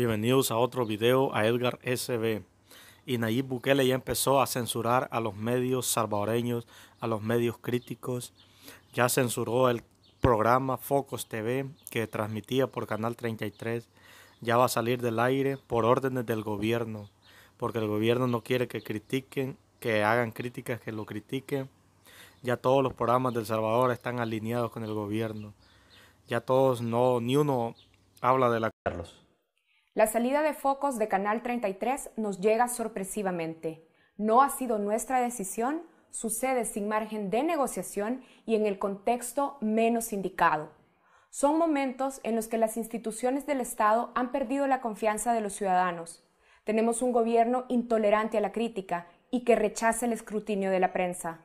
Bienvenidos a otro video a Edgar SB. Y Nayib Bukele ya empezó a censurar a los medios salvadoreños, a los medios críticos. Ya censuró el programa Focos TV que transmitía por Canal 33. Ya va a salir del aire por órdenes del gobierno, porque el gobierno no quiere que critiquen, que hagan críticas, que lo critiquen. Ya todos los programas del Salvador están alineados con el gobierno. Ya todos no, ni uno habla de la... Carlos. La salida de focos de Canal 33 nos llega sorpresivamente. No ha sido nuestra decisión, sucede sin margen de negociación y en el contexto menos indicado. Son momentos en los que las instituciones del Estado han perdido la confianza de los ciudadanos. Tenemos un gobierno intolerante a la crítica y que rechaza el escrutinio de la prensa.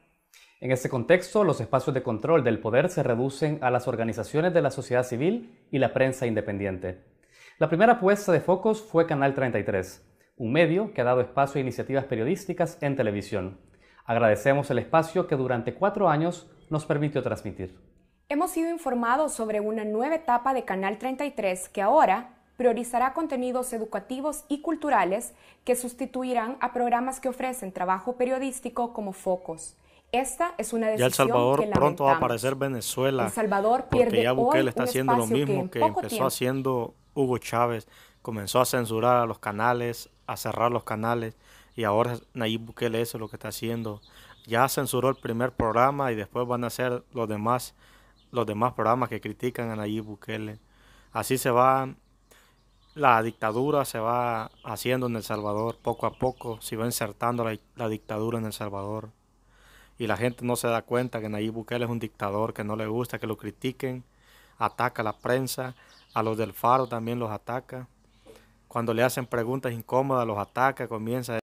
En este contexto, los espacios de control del poder se reducen a las organizaciones de la sociedad civil y la prensa independiente. La primera puesta de focos fue Canal 33, un medio que ha dado espacio a iniciativas periodísticas en televisión. Agradecemos el espacio que durante cuatro años nos permitió transmitir. Hemos sido informados sobre una nueva etapa de Canal 33 que ahora priorizará contenidos educativos y culturales que sustituirán a programas que ofrecen trabajo periodístico como focos. Esta es una decisión El Salvador que pronto va a aparecer Venezuela. El Salvador pierde porque ya Bukele está haciendo lo mismo que, empezó haciendo Hugo Chávez comenzó a censurar a los canales, a cerrar los canales, y ahora Nayib Bukele eso es lo que está haciendo. Ya censuró el primer programa y después van a hacer los demás, los demás programas que critican a Nayib Bukele. Así se va la dictadura, se va haciendo en El Salvador, poco a poco se va insertando la, la dictadura en El Salvador. Y la gente no se da cuenta que Nayib Bukele es un dictador, que no le gusta que lo critiquen, ataca a la prensa, a los del faro también los ataca. Cuando le hacen preguntas incómodas, los ataca, comienza